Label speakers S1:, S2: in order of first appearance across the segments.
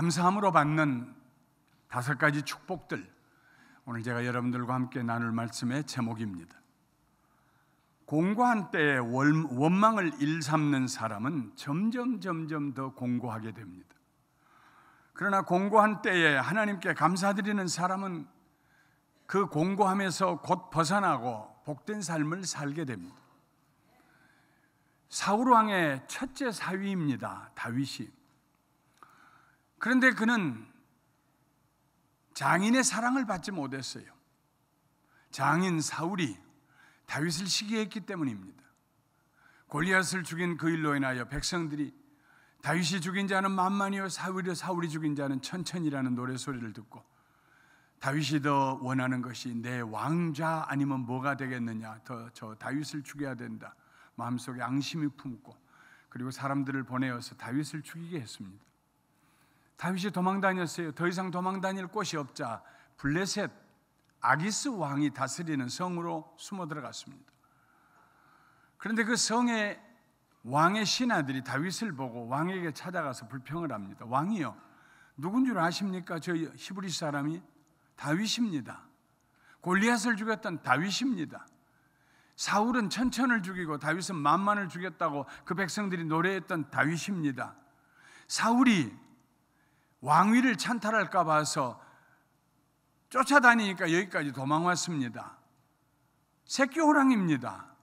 S1: 감사함으로 받는 다섯 가지 축복들 오늘 제가 여러분들과 함께 나눌 말씀의 제목입니다. 공고한 때에 원망을 일삼는 사람은 점점 점점 더 공고하게 됩니다. 그러나 공고한 때에 하나님께 감사드리는 사람은 그 공고함에서 곧 벗어나고 복된 삶을 살게 됩니다. 사울 왕의 첫째 사위입니다. 다윗이 그런데 그는 장인의 사랑을 받지 못했어요. 장인 사울이 다윗을 시기했기 때문입니다. 골리앗을 죽인 그 일로 인하여 백성들이 다윗이 죽인 자는 만만이요 사울이 사울이 죽인 자는 천천이라는 노래 소리를 듣고 다윗이 더 원하는 것이 내 왕자 아니면 뭐가 되겠느냐 더 저 다윗을 죽여야 된다 마음속에 앙심이 품고 그리고 사람들을 보내어서 다윗을 죽이게 했습니다. 다윗이 도망 다녔어요. 더 이상 도망 다닐 곳이 없자 블레셋 아기스 왕이 다스리는 성으로 숨어 들어갔습니다. 그런데 그 성에 왕의 신하들이 다윗을 보고 왕에게 찾아가서 불평을 합니다. 왕이요. 누군 줄 아십니까? 저 히브리 사람이 다윗입니다. 골리앗을 죽였던 다윗입니다. 사울은 천천을 죽이고 다윗은 만만을 죽였다고 그 백성들이 노래했던 다윗입니다. 사울이 왕위를 찬탈할까 봐서 쫓아다니니까 여기까지 도망왔습니다. 새끼 호랑입니다.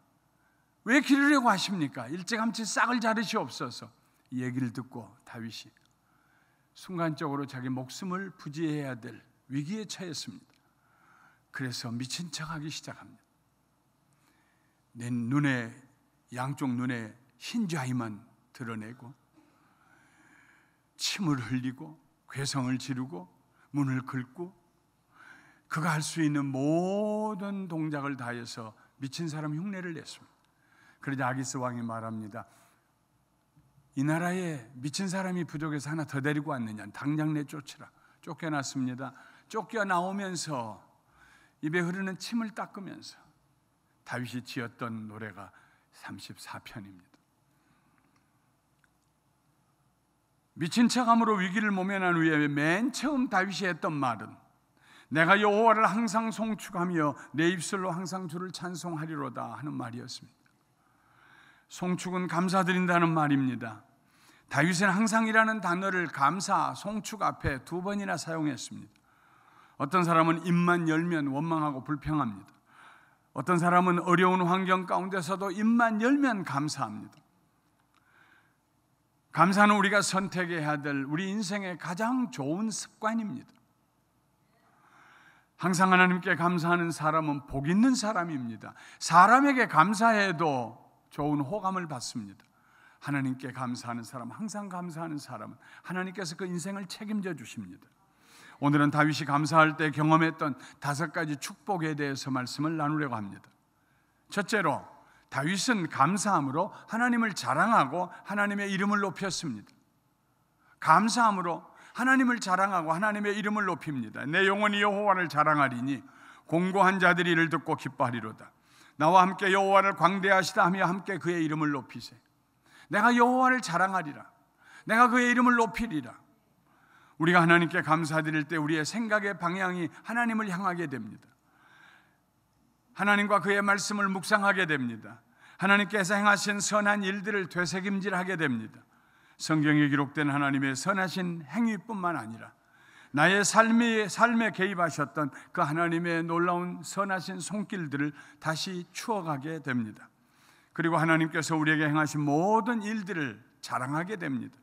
S1: 왜 기르려고 하십니까? 일찌감치 싹을 자르시옵소서. 얘기를 듣고 다윗이 순간적으로 자기 목숨을 부지해야 될 위기에 처했습니다. 그래서 미친 척하기 시작합니다. 내 눈에 양쪽 눈에 흰 자이만 드러내고 침을 흘리고 괴성을 지르고 문을 긁고 그가 할 수 있는 모든 동작을 다해서 미친 사람 흉내를 냈습니다. 그러자 아기스 왕이 말합니다. 이 나라에 미친 사람이 부족해서 하나 더 데리고 왔느냐? 당장 내쫓으라. 쫓겨났습니다. 쫓겨 나오면서 입에 흐르는 침을 닦으면서 다윗이 지었던 노래가 34편입니다. 미친 척함으로 위기를 모면한 후에 맨 처음 다윗이 했던 말은 내가 여호와를 항상 송축하며 내 입술로 항상 주를 찬송하리로다 하는 말이었습니다. 송축은 감사드린다는 말입니다. 다윗은 항상이라는 단어를 감사, 송축 앞에 두 번이나 사용했습니다. 어떤 사람은 입만 열면 원망하고 불평합니다. 어떤 사람은 어려운 환경 가운데서도 입만 열면 감사합니다. 감사는 우리가 선택해야 될 우리 인생의 가장 좋은 습관입니다. 항상 하나님께 감사하는 사람은 복 있는 사람입니다. 사람에게 감사해도 좋은 호감을 받습니다. 하나님께 감사하는 사람, 항상 감사하는 사람은 하나님께서 그 인생을 책임져 주십니다. 오늘은 다윗이 감사할 때 경험했던 다섯 가지 축복에 대해서 말씀을 나누려고 합니다. 첫째로 다윗은 감사함으로 하나님을 자랑하고 하나님의 이름을 높였습니다. 감사함으로 하나님을 자랑하고 하나님의 이름을 높입니다. 내 영혼이 여호와를 자랑하리니 공고한 자들이 이를 듣고 기뻐하리로다. 나와 함께 여호와를 광대하시다 하며 함께 그의 이름을 높이세. 내가 여호와를 자랑하리라. 내가 그의 이름을 높이리라. 우리가 하나님께 감사드릴 때 우리의 생각의 방향이 하나님을 향하게 됩니다. 하나님과 그의 말씀을 묵상하게 됩니다. 하나님께서 행하신 선한 일들을 되새김질하게 됩니다. 성경에 기록된 하나님의 선하신 행위뿐만 아니라 나의 삶이 삶에 개입하셨던 그 하나님의 놀라운 선하신 손길들을 다시 추억하게 됩니다. 그리고 하나님께서 우리에게 행하신 모든 일들을 자랑하게 됩니다.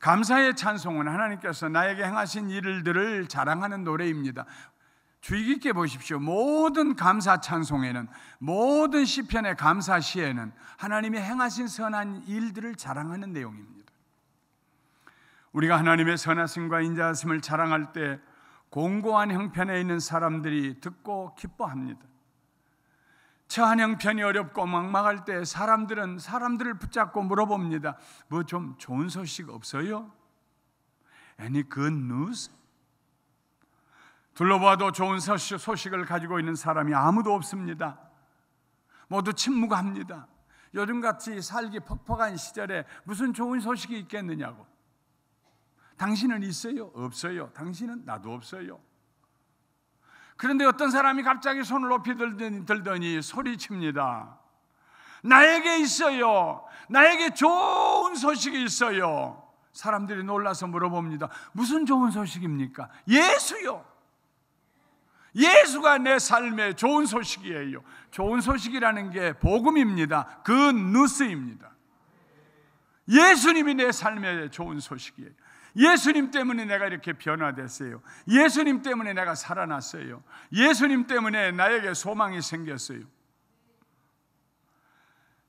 S1: 감사의 찬송은 하나님께서 나에게 행하신 일들을 자랑하는 노래입니다. 주의 깊게 보십시오. 모든 감사 찬송에는 모든 시편의 감사 시에는 하나님이 행하신 선한 일들을 자랑하는 내용입니다. 우리가 하나님의 선하심과 인자하심을 자랑할 때 공고한 형편에 있는 사람들이 듣고 기뻐합니다. 처한 형편이 어렵고 막막할 때 사람들은 사람들을 붙잡고 물어봅니다. 뭐 좀 좋은 소식 없어요? Any good news? 둘러봐도 좋은 소식을 가지고 있는 사람이 아무도 없습니다. 모두 침묵합니다. 요즘같이 살기 퍽퍽한 시절에 무슨 좋은 소식이 있겠느냐고. 당신은 있어요? 없어요. 당신은 나도 없어요. 그런데 어떤 사람이 갑자기 손을 높이 들더니, 들더니 소리칩니다. 나에게 있어요. 나에게 좋은 소식이 있어요. 사람들이 놀라서 물어봅니다. 무슨 좋은 소식입니까? 예수요. 예수가 내 삶의 좋은 소식이에요. 좋은 소식이라는 게 복음입니다. 그 누스입니다. 예수님이 내 삶의 좋은 소식이에요. 예수님 때문에 내가 이렇게 변화됐어요. 예수님 때문에 내가 살아났어요. 예수님 때문에 나에게 소망이 생겼어요.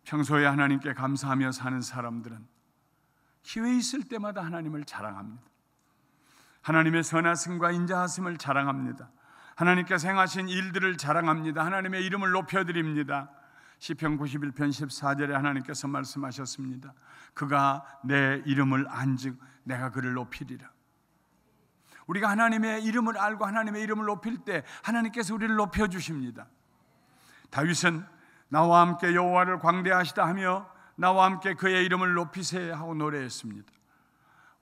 S1: 평소에 하나님께 감사하며 사는 사람들은 기회 있을 때마다 하나님을 자랑합니다. 하나님의 선하심과 인자하심을 자랑합니다. 하나님께서 행하신 일들을 자랑합니다. 하나님의 이름을 높여 드립니다. 시편 91편 14절에 하나님께서 말씀하셨습니다. 그가 내 이름을 안즉 내가 그를 높이리라. 우리가 하나님의 이름을 알고 하나님의 이름을 높일 때 하나님께서 우리를 높여 주십니다. 다윗은 나와 함께 여호와를 광대하시다 하며 나와 함께 그의 이름을 높이세 하고 노래했습니다.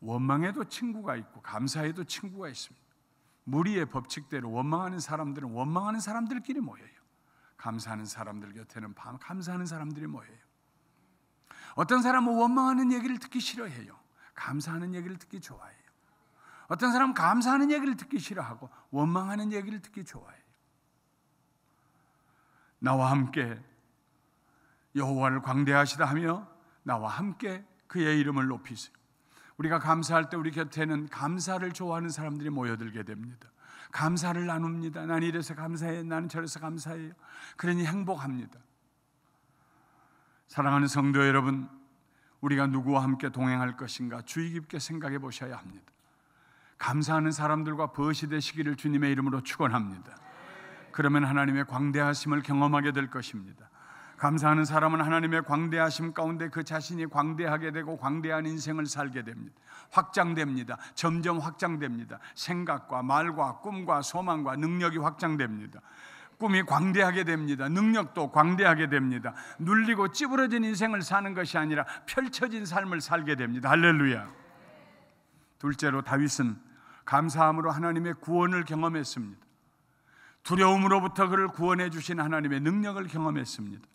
S1: 원망에도 친구가 있고 감사에도 친구가 있습니다. 무리의 법칙대로 원망하는 사람들은 원망하는 사람들끼리 모여요. 감사하는 사람들 곁에는 밤 감사하는 사람들이 모여요. 어떤 사람은 원망하는 얘기를 듣기 싫어해요. 감사하는 얘기를 듣기 좋아해요. 어떤 사람은 감사하는 얘기를 듣기 싫어하고 원망하는 얘기를 듣기 좋아해요. 나와 함께 여호와를 광대하시다 하며 나와 함께 그의 이름을 높이세요. 우리가 감사할 때 우리 곁에는 감사를 좋아하는 사람들이 모여들게 됩니다. 감사를 나눕니다. 난 이래서 감사해. 나는 저래서 감사해요. 그러니 행복합니다. 사랑하는 성도 여러분, 우리가 누구와 함께 동행할 것인가 주의 깊게 생각해 보셔야 합니다. 감사하는 사람들과 버시 되시기를 주님의 이름으로 축원합니다. 그러면 하나님의 광대하심을 경험하게 될 것입니다. 감사하는 사람은 하나님의 광대하심 가운데 그 자신이 광대하게 되고 광대한 인생을 살게 됩니다. 확장됩니다. 점점 확장됩니다. 생각과 말과 꿈과 소망과 능력이 확장됩니다. 꿈이 광대하게 됩니다. 능력도 광대하게 됩니다. 눌리고 찌부러진 인생을 사는 것이 아니라 펼쳐진 삶을 살게 됩니다. 할렐루야. 둘째로 다윗은 감사함으로 하나님의 구원을 경험했습니다. 두려움으로부터 그를 구원해 주신 하나님의 능력을 경험했습니다.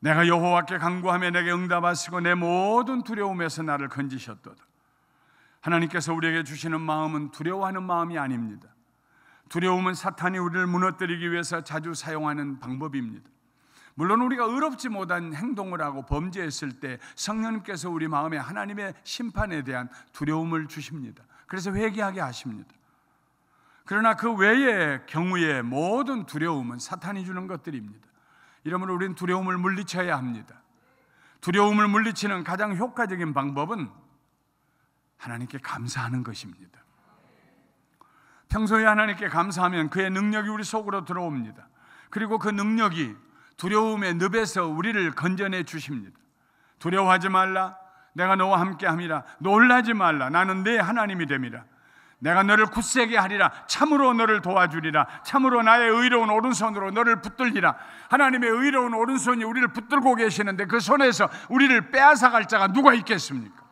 S1: 내가 여호와께 간구하며 내게 응답하시고 내 모든 두려움에서 나를 건지셨도다. 하나님께서 우리에게 주시는 마음은 두려워하는 마음이 아닙니다. 두려움은 사탄이 우리를 무너뜨리기 위해서 자주 사용하는 방법입니다. 물론 우리가 의롭지 못한 행동을 하고 범죄했을 때 성령님께서 우리 마음에 하나님의 심판에 대한 두려움을 주십니다. 그래서 회개하게 하십니다. 그러나 그 외의 경우에 모든 두려움은 사탄이 주는 것들입니다. 이러므로 우리는 두려움을 물리쳐야 합니다. 두려움을 물리치는 가장 효과적인 방법은 하나님께 감사하는 것입니다. 평소에 하나님께 감사하면 그의 능력이 우리 속으로 들어옵니다. 그리고 그 능력이 두려움의 늪에서 우리를 건져내 주십니다. 두려워하지 말라. 내가 너와 함께 함이라. 놀라지 말라. 나는 네 하나님이 됨이라. 내가 너를 굳세게 하리라. 참으로 너를 도와주리라. 참으로 나의 의로운 오른손으로 너를 붙들리라. 하나님의 의로운 오른손이 우리를 붙들고 계시는데 그 손에서 우리를 빼앗아갈 자가 누가 있겠습니까?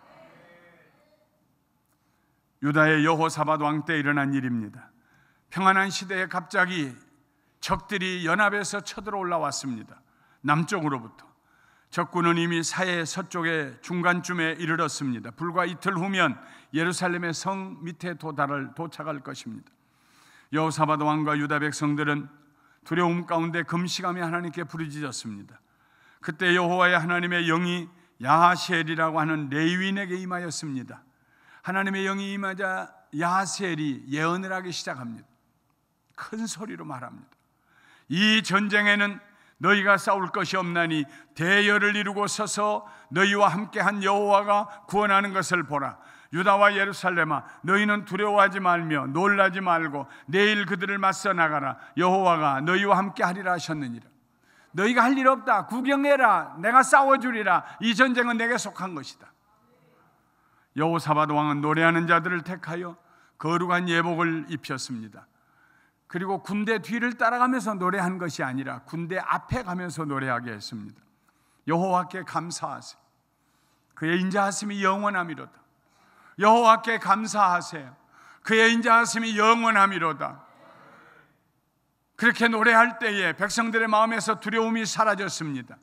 S1: 유다의 여호사밧 왕 때 일어난 일입니다. 평안한 시대에 갑자기 적들이 연합에서 쳐들어 올라왔습니다. 남쪽으로부터. 적군은 이미 사해 서쪽의 중간쯤에 이르렀습니다. 불과 이틀 후면 예루살렘의 성 밑에 도달을 도착할 것입니다. 여호사밧 왕과 유다 백성들은 두려움 가운데 금시감이 하나님께 부르짖었습니다. 그때 여호와의 하나님의 영이 야하시엘이라고 하는 레위인에게 임하였습니다. 하나님의 영이 임하자 야하시이 예언을 하기 시작합니다. 큰 소리로 말합니다. 이 전쟁에는 너희가 싸울 것이 없나니 대열을 이루고 서서 너희와 함께 한 여호와가 구원하는 것을 보라. 유다와 예루살렘아 너희는 두려워하지 말며 놀라지 말고 내일 그들을 맞서 나가라. 여호와가 너희와 함께 하리라 하셨느니라. 너희가 할 일 없다. 구경해라. 내가 싸워 주리라. 이 전쟁은 내게 속한 것이다. 여호사밧 왕은 노래하는 자들을 택하여 거룩한 예복을 입혔습니다. 그리고 군대 뒤를 따라가면서 노래한 것이 아니라 군대 앞에 가면서 노래하게 했습니다. 여호와께 감사하세요. 그의 인자하심이 영원함이로다. 여호와께 감사하세요. 그의 인자하심이 영원함이로다. 그렇게 노래할 때에 백성들의 마음에서 두려움이 사라졌습니다.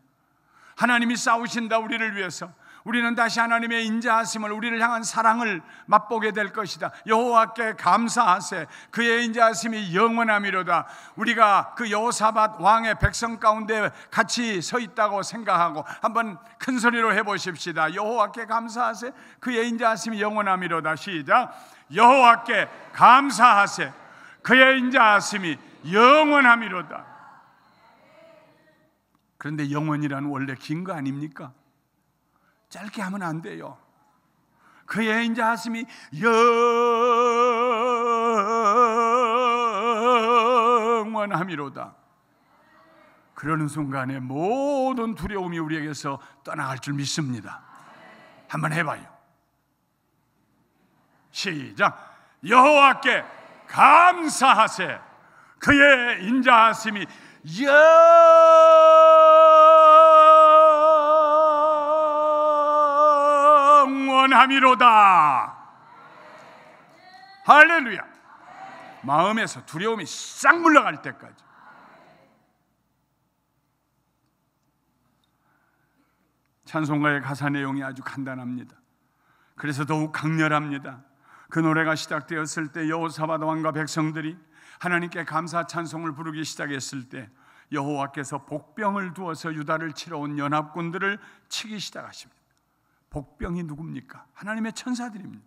S1: 하나님이 싸우신다 우리를 위해서 우리는 다시 하나님의 인자하심을 우리를 향한 사랑을 맛보게 될 것이다. 여호와께 감사하세. 그의 인자하심이 영원함이로다. 우리가 그 여호사밧 왕의 백성 가운데 같이 서 있다고 생각하고 한번 큰 소리로 해 보십시다. 여호와께 감사하세. 그의 인자하심이 영원함이로다. 시작. 여호와께 감사하세. 그의 인자하심이 영원함이로다. 그런데 영원이란 원래 긴 거 아닙니까? 짧게 하면 안 돼요. 그의 이제 가슴이 영원함이로다. 그러는 순간에 모든 두려움이 우리에게서 떠나갈 줄 믿습니다. 한번 해봐요. 시작. 여호와께 감사하세. 그의 인자하심이 영 함이로다. 할렐루야. 마음에서 두려움이 싹 물러갈 때까지. 찬송가의 가사 내용이 아주 간단합니다. 그래서 더욱 강렬합니다. 그 노래가 시작되었을 때 여호사밧 왕과 백성들이 하나님께 감사 찬송을 부르기 시작했을 때 여호와께서 복병을 두어서 유다를 치러 온 연합군들을 치기 시작하십니다. 복병이 누굽니까? 하나님의 천사들입니다.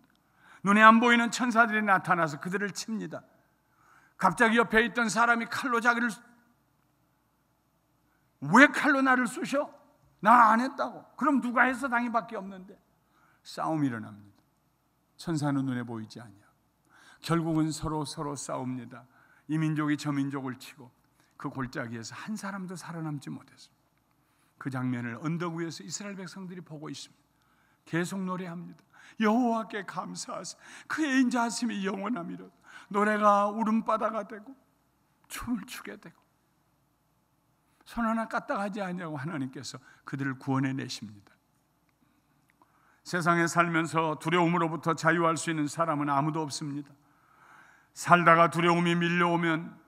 S1: 눈에 안 보이는 천사들이 나타나서 그들을 칩니다. 갑자기 옆에 있던 사람이 칼로 자기를 왜 칼로 나를 쑤셔? 나 안 했다고. 그럼 누가 해서 당이밖에 없는데 싸움이 일어납니다. 천사는 눈에 보이지 않냐. 결국은 서로 서로 싸웁니다. 이 민족이 저 민족을 치고 그 골짜기에서 한 사람도 살아남지 못했습니다. 그 장면을 언덕 위에서 이스라엘 백성들이 보고 있습니다. 계속 노래합니다. 여호와께 감사하사 그의 인자하심이 영원함이로 노래가 울음바다가 되고 춤을 추게 되고 손 하나 까딱하지 않냐고 하나님께서 그들을 구원해 내십니다. 세상에 살면서 두려움으로부터 자유할 수 있는 사람은 아무도 없습니다. 살다가 두려움이 밀려오면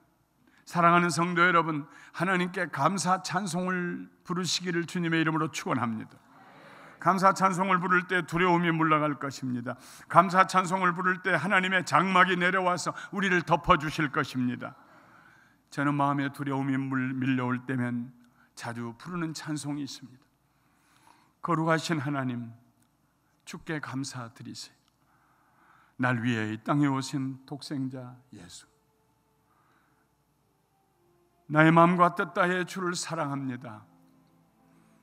S1: 사랑하는 성도 여러분 하나님께 감사 찬송을 부르시기를 주님의 이름으로 축원합니다. 감사 찬송을 부를 때 두려움이 물러갈 것입니다. 감사 찬송을 부를 때 하나님의 장막이 내려와서 우리를 덮어 주실 것입니다. 저는 마음에 두려움이 밀려올 때면 자주 부르는 찬송이 있습니다. 거룩하신 하나님, 주께 감사드리세. 날 위해 이 땅에 오신 독생자 예수. 나의 마음과 뜻 다해 주를 사랑합니다.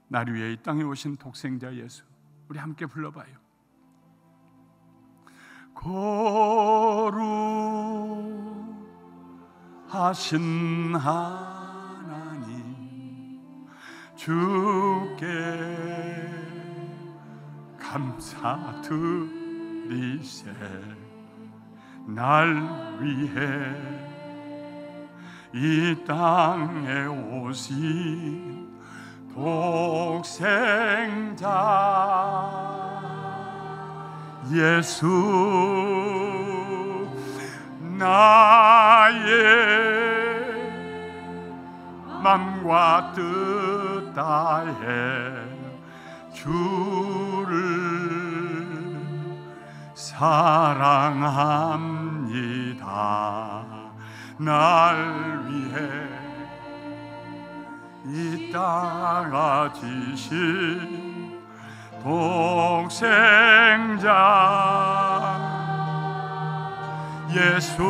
S1: 날 위해 이 땅에 오신 독생자 예수 우리 함께 불러봐요.
S2: 거룩하신 하나님 주께 감사드리세 날 위해 이 땅에 오신 독생자 예수 나의 맘과 뜻 다해 주를 사랑합니다 날 위해 이 땅아 지신 동생자 예수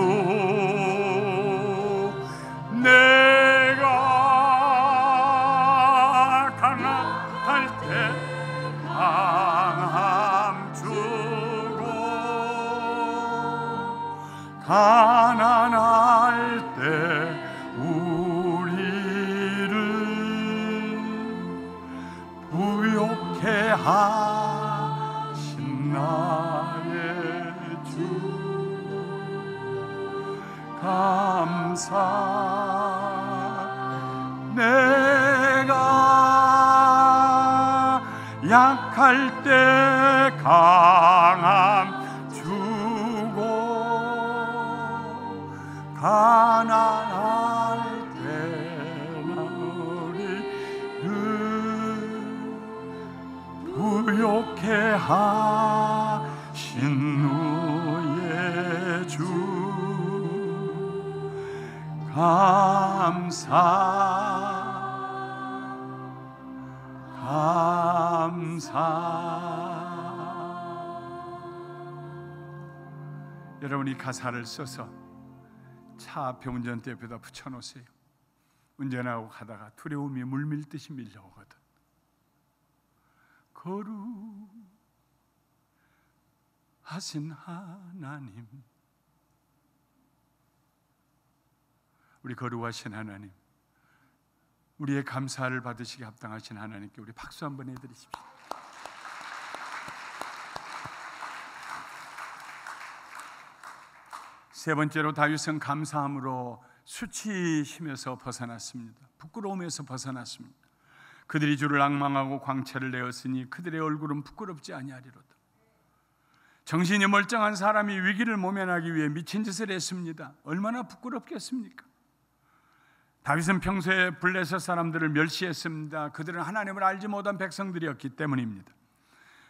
S2: 내가 강할 때 강함 주고 가난 감사 내가 약할 때 강함 주고 가난할 때나 리를 그 부욕해 하 감사
S1: 감사 여러분 이 가사를 써서 차 앞에 운전대 옆에다 붙여놓으세요 운전하고 가다가 두려움이 물밀듯이 밀려오거든 거룩하신 하나님 우리 거룩하신 하나님, 우리의 감사를 받으시기 합당하신 하나님께 우리 박수 한번 해드리십시오. 세 번째로 다윗은 감사함으로 수치심에서 벗어났습니다. 부끄러움에서 벗어났습니다. 그들이 주를 악망하고 광채를 내었으니 그들의 얼굴은 부끄럽지 아니하리로다. 정신이 멀쩡한 사람이 위기를 모면하기 위해 미친 짓을 했습니다. 얼마나 부끄럽겠습니까? 다윗은 평소에 블레셋 사람들을 멸시했습니다. 그들은 하나님을 알지 못한 백성들이었기 때문입니다.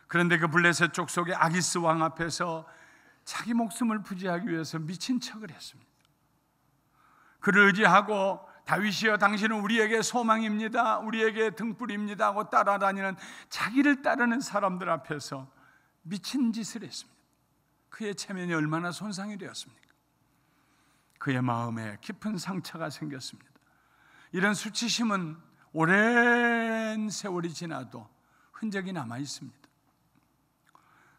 S1: 그런데 그 블레셋 족속의 아기스 왕 앞에서 자기 목숨을 부지하기 위해서 미친 척을 했습니다. 그를 의지하고 다윗이여 당신은 우리에게 소망입니다. 우리에게 등불입니다 하고 따라다니는 자기를 따르는 사람들 앞에서 미친 짓을 했습니다. 그의 체면이 얼마나 손상이 되었습니까? 그의 마음에 깊은 상처가 생겼습니다. 이런 수치심은 오랜 세월이 지나도 흔적이 남아 있습니다.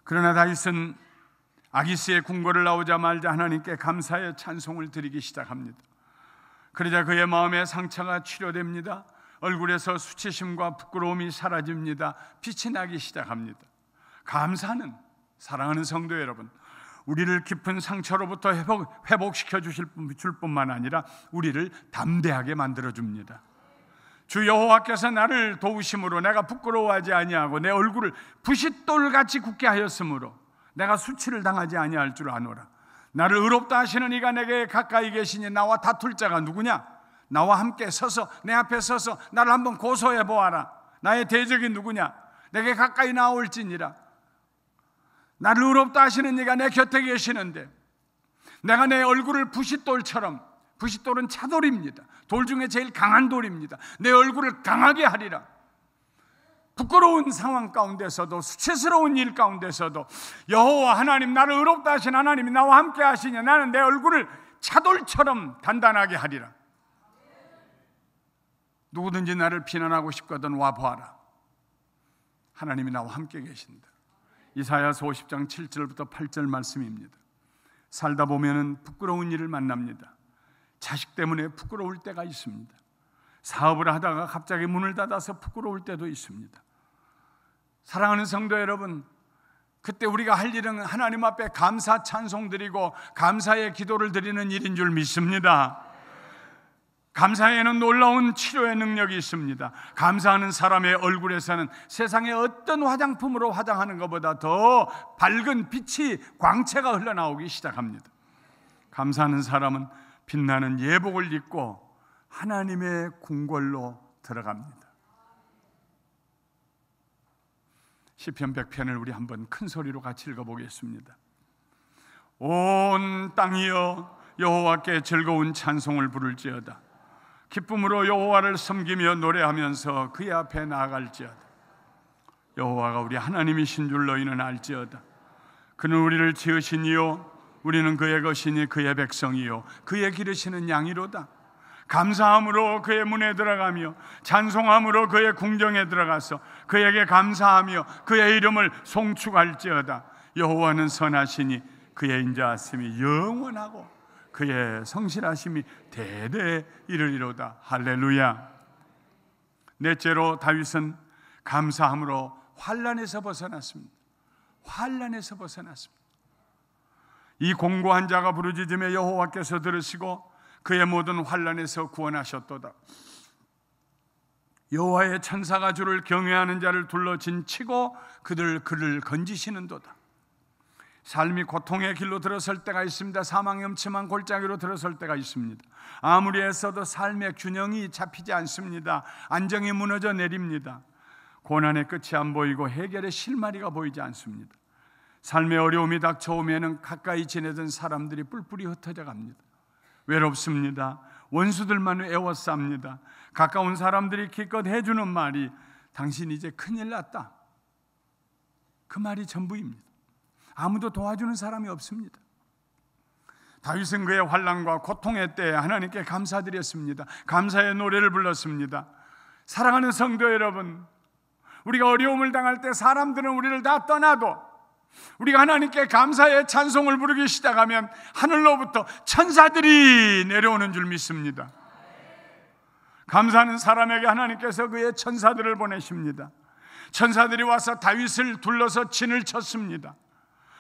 S1: 그러나 다윗은 아기스의 궁궐을 나오자마자 하나님께 감사의 찬송을 드리기 시작합니다. 그러자 그의 마음의 상처가 치료됩니다. 얼굴에서 수치심과 부끄러움이 사라집니다. 빛이 나기 시작합니다. 감사는 사랑하는 성도 여러분, 우리를 깊은 상처로부터 회복, 회복시켜 주실 뿐만 아니라 우리를 담대하게 만들어 줍니다. 주 여호와께서 나를 도우심으로 내가 부끄러워하지 아니하고 내 얼굴을 부싯돌같이 굳게 하였으므로 내가 수치를 당하지 아니할 줄 아노라. 나를 의롭다 하시는 이가 내게 가까이 계시니 나와 다툴 자가 누구냐? 나와 함께 서서 내 앞에 서서 나를 한번 고소해 보아라. 나의 대적이 누구냐? 내게 가까이 나올지니라. 나를 의롭다 하시는 이가 내 곁에 계시는데 내가 내 얼굴을 부싯돌처럼 부싯돌은 차돌입니다. 돌 중에 제일 강한 돌입니다. 내 얼굴을 강하게 하리라. 부끄러운 상황 가운데서도 수치스러운 일 가운데서도 여호와 하나님 나를 의롭다 하신 하나님이 나와 함께 하시냐 나는 내 얼굴을 차돌처럼 단단하게 하리라. 누구든지 나를 비난하고 싶거든 와 보아라. 하나님이 나와 함께 계신다. 이사야서 50장 7절부터 8절 말씀입니다. 살다 보면은 부끄러운 일을 만납니다. 자식 때문에 부끄러울 때가 있습니다. 사업을 하다가 갑자기 문을 닫아서 부끄러울 때도 있습니다. 사랑하는 성도 여러분, 그때 우리가 할 일은 하나님 앞에 감사 찬송 드리고 감사의 기도를 드리는 일인 줄 믿습니다. 감사에는 놀라운 치료의 능력이 있습니다. 감사하는 사람의 얼굴에서는 세상의 어떤 화장품으로 화장하는 것보다 더 밝은 빛이 광채가 흘러나오기 시작합니다. 감사하는 사람은 빛나는 예복을 입고 하나님의 궁궐로 들어갑니다. 시편 100편을 우리 한번 큰 소리로 같이 읽어 보겠습니다. 온 땅이여 여호와께 즐거운 찬송을 부를지어다. 기쁨으로 여호와를 섬기며 노래하면서 그의 앞에 나아갈지어다. 여호와가 우리 하나님이신 줄 너희는 알지어다. 그는 우리를 지으신 이요 우리는 그의 것이니 그의 백성이요 그의 기르시는 양이로다. 감사함으로 그의 문에 들어가며 찬송함으로 그의 궁정에 들어가서 그에게 감사하며 그의 이름을 송축할지어다. 여호와는 선하시니 그의 인자하심이 영원하고 그의 성실하심이 대대에 이르 이루다. 할렐루야. 넷째로 다윗은 감사함으로 환란에서 벗어났습니다. 환란에서 벗어났습니다. 이 공고한 자가 부르짖음에 여호와께서 들으시고 그의 모든 환란에서 구원하셨도다. 여호와의 천사가 주를 경외하는 자를 둘러 진치고 그들 그를 건지시는도다. 삶이 고통의 길로 들어설 때가 있습니다. 사망의 음침한 골짜기로 들어설 때가 있습니다. 아무리 애써도 삶의 균형이 잡히지 않습니다. 안정이 무너져 내립니다. 고난의 끝이 안 보이고 해결의 실마리가 보이지 않습니다. 삶의 어려움이 닥쳐오면은 가까이 지내던 사람들이 뿔뿔이 흩어져 갑니다. 외롭습니다. 원수들만 애워쌉니다. 가까운 사람들이 기껏 해주는 말이 당신 이제 큰일 났다. 그 말이 전부입니다. 아무도 도와주는 사람이 없습니다. 다윗은 그의 환란과 고통의 때에 하나님께 감사드렸습니다. 감사의 노래를 불렀습니다. 사랑하는 성도 여러분, 우리가 어려움을 당할 때 사람들은 우리를 다 떠나도 우리가 하나님께 감사의 찬송을 부르기 시작하면 하늘로부터 천사들이 내려오는 줄 믿습니다. 감사하는 사람에게 하나님께서 그의 천사들을 보내십니다. 천사들이 와서 다윗을 둘러서 진을 쳤습니다.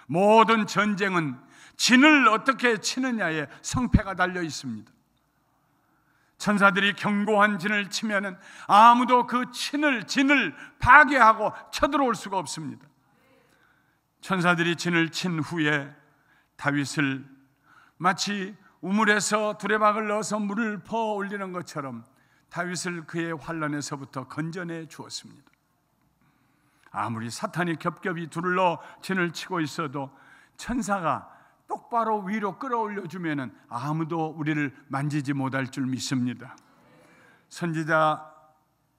S1: 모든 전쟁은 진을 어떻게 치느냐에 성패가 달려 있습니다. 천사들이 견고한 진을 치면은 아무도 그 진을 진을 파괴하고 쳐들어올 수가 없습니다. 천사들이 진을 친 후에 다윗을 마치 우물에서 두레박을 넣어서 물을 퍼 올리는 것처럼 다윗을 그의 환란에서부터 건져내 주었습니다. 아무리 사탄이 겹겹이 둘러 진을 치고 있어도 천사가 똑바로 위로 끌어올려 주면은 아무도 우리를 만지지 못할 줄 믿습니다. 선지자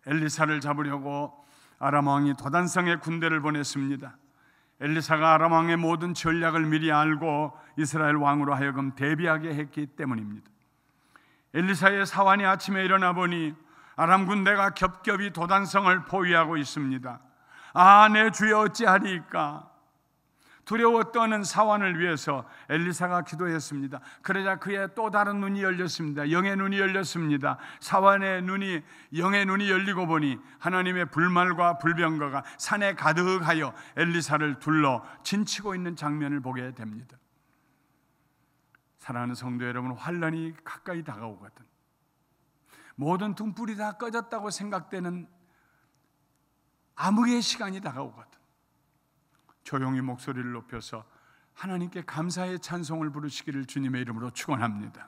S1: 엘리사를 잡으려고 아람 왕이 도단성에 군대를 보냈습니다. 엘리사가 아람 왕의 모든 전략을 미리 알고 이스라엘 왕으로 하여금 대비하게 했기 때문입니다. 엘리사의 사환이 아침에 일어나 보니 아람 군대가 겹겹이 도단성을 포위하고 있습니다. 아, 내 주여 어찌하리까? 두려워 떠는 사원을 위해서 엘리사가 기도했습니다. 그러자 그의 또 다른 눈이 열렸습니다. 영의 눈이 열렸습니다. 사환의 눈이 영의 눈이 열리고 보니 하나님의 불말과 불병거가 산에 가득하여 엘리사를 둘러 진치고 있는 장면을 보게 됩니다. 사랑하는 성도 여러분, 환란이 가까이 다가오거든. 모든 등불이 다 꺼졌다고 생각되는 암흑의 시간이 다가오거든. 조용히 목소리를 높여서 하나님께 감사의 찬송을 부르시기를 주님의 이름으로 축원합니다.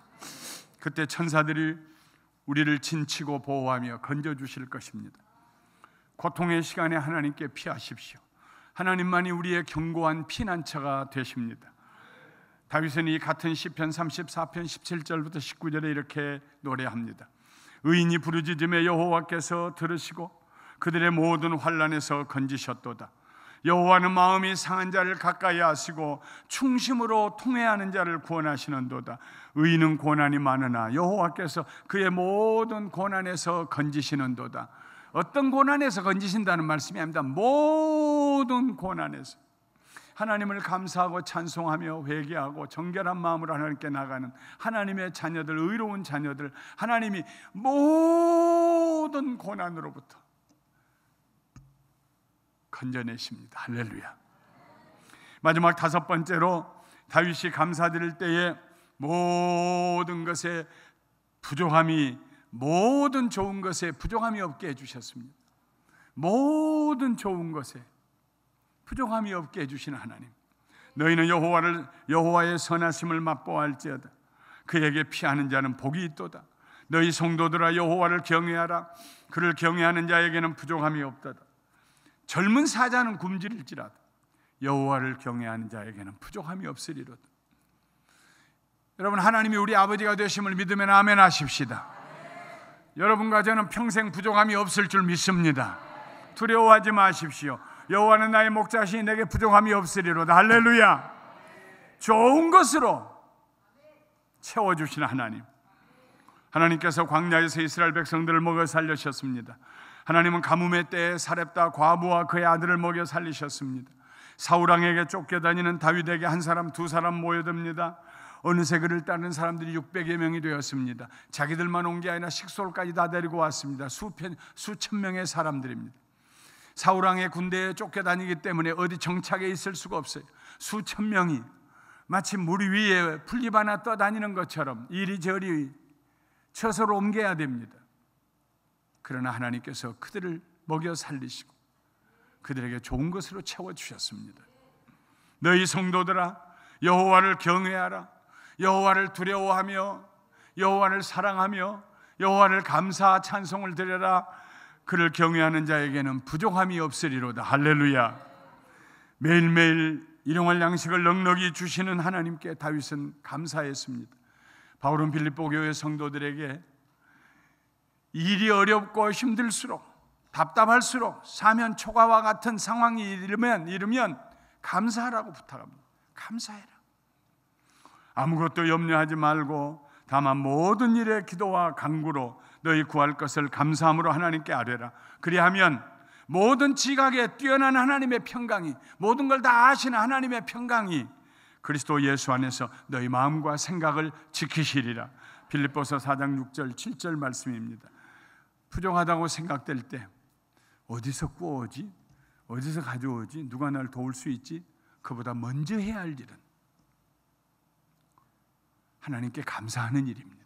S1: 그때 천사들이 우리를 진치고 보호하며 건져 주실 것입니다. 고통의 시간에 하나님께 피하십시오. 하나님만이 우리의 견고한 피난처가 되십니다. 다윗은 이 같은 시편 34편 17절부터 19절에 이렇게 노래합니다. 의인이 부르짖음에 여호와께서 들으시고 그들의 모든 환란에서 건지셨도다. 여호와는 마음이 상한 자를 가까이 하시고 충심으로 통회하는 자를 구원하시는도다. 의인은 고난이 많으나 여호와께서 그의 모든 고난에서 건지시는도다. 어떤 고난에서 건지신다는 말씀이 아닙니다. 모든 고난에서 하나님을 감사하고 찬송하며 회개하고 정결한 마음으로 하나님께 나가는 하나님의 자녀들 의로운 자녀들 하나님이 모든 고난으로부터 건져내십니다. 할렐루야. 마지막 다섯 번째로 다윗이 감사드릴 때에 모든 것에 부족함이 모든 좋은 것에 부족함이 없게 해 주셨습니다. 모든 좋은 것에 부족함이 없게 해 주시는 하나님. 너희는 여호와를 여호와의 선하심을 맛보할지어다. 그에게 피하는 자는 복이 있도다. 너희 성도들아 여호와를 경외하라. 그를 경외하는 자에게는 부족함이 없도다. 젊은 사자는 굶주릴지라도 여호와를 경외하는 자에게는 부족함이 없으리로다. 여러분 하나님이 우리 아버지가 되심을 믿으면 아멘 하십시다. 여러분과 저는 평생 부족함이 없을 줄 믿습니다. 두려워하지 마십시오. 여호와는 나의 목자시니 내게 부족함이 없으리로다. 할렐루야. 좋은 것으로 채워 주신 하나님. 하나님께서 광야에서 이스라엘 백성들을 먹여 살려셨습니다. 하나님은 가뭄의 때에 사렙다 과부와 그의 아들을 먹여 살리셨습니다. 사우랑에게 쫓겨다니는 다윗에게 한 사람 두 사람 모여듭니다. 어느새 그를 따르는 사람들이 600여 명이 되었습니다. 자기들만 온 게 아니라 식솔까지 다 데리고 왔습니다. 수편 수천 명의 사람들입니다. 사우랑의 군대에 쫓겨다니기 때문에 어디 정착에 있을 수가 없어요. 수천 명이 마치 물 위에 풀잎 하나 떠다니는 것처럼 이리저리 처소로 옮겨야 됩니다. 그러나 하나님께서 그들을 먹여 살리시고 그들에게 좋은 것으로 채워 주셨습니다. 너희 성도들아 여호와를 경외하라 여호와를 두려워하며 여호와를 사랑하며 여호와를 감사 찬송을 드려라 그를 경외하는 자에게는 부족함이 없으리로다 할렐루야 매일매일 일용할 양식을 넉넉히 주시는 하나님께 다윗은 감사했습니다 바울은 빌립보 교회 성도들에게 일이 어렵고 힘들수록 답답할수록 사면 초과와 같은 상황이 이르면 이르면 감사하라고 부탁합니다. 감사해라. 아무것도 염려하지 말고 다만 모든 일에 기도와 간구로 너희 구할 것을 감사함으로 하나님께 아뢰라. 그리하면 모든 지각에 뛰어난 하나님의 평강이 모든 걸 다 아시는 하나님의 평강이 그리스도 예수 안에서 너희 마음과 생각을 지키시리라. 빌립보서 4장 6절 7절 말씀입니다. 부정하다고 생각될 때 어디서 구워오지? 어디서 가져오지? 누가 날 도울 수 있지? 그보다 먼저 해야 할 일은 하나님께 감사하는 일입니다.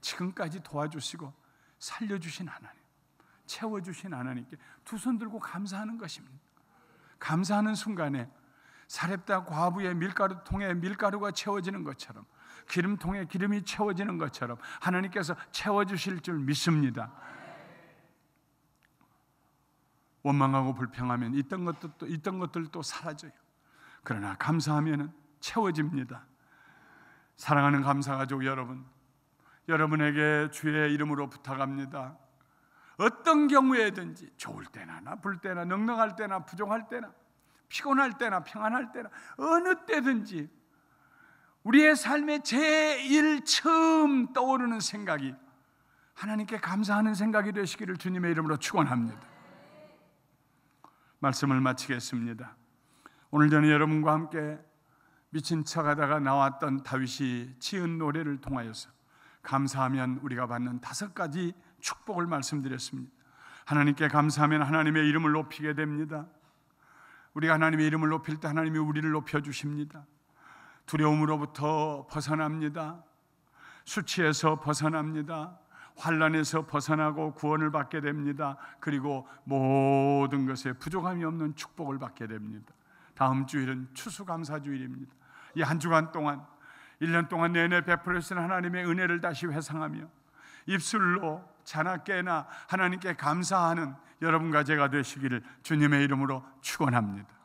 S1: 지금까지 도와주시고 살려주신 하나님, 채워주신 하나님께 두 손 들고 감사하는 것입니다. 감사하는 순간에 사렙다 과부의 밀가루 통에 밀가루가 채워지는 것처럼 기름통에 기름이 채워지는 것처럼 하나님께서 채워주실 줄 믿습니다. 원망하고 불평하면 있던 것도 있던 것들도 사라져요. 그러나 감사하면은 채워집니다. 사랑하는 감사 가족 여러분, 여러분에게 주의 이름으로 부탁합니다. 어떤 경우에든지 좋을 때나 나쁠 때나 능넉할 때나 부족할 때나 피곤할 때나 평안할 때나 어느 때든지 우리의 삶의 제일 처음 떠오르는 생각이 하나님께 감사하는 생각이 되시기를 주님의 이름으로 축원합니다. 말씀을 마치겠습니다. 오늘 저는 여러분과 함께 미친 척하다가 나왔던 다윗이 지은 노래를 통하여서 감사하면 우리가 받는 다섯 가지 축복을 말씀드렸습니다. 하나님께 감사하면 하나님의 이름을 높이게 됩니다. 우리가 하나님의 이름을 높일 때 하나님이 우리를 높여 주십니다. 두려움으로부터 벗어납니다. 수치에서 벗어납니다. 환란에서 벗어나고 구원을 받게 됩니다. 그리고 모든 것에 부족함이 없는 축복을 받게 됩니다. 다음 주일은 추수감사주일입니다. 이 한 주간 동안 1년 동안 내내 베풀어 신 하나님의 은혜를 다시 회상하며 입술로 자나 깨나 하나님께 감사하는 여러분과 제가 되시기를 주님의 이름으로 축원합니다.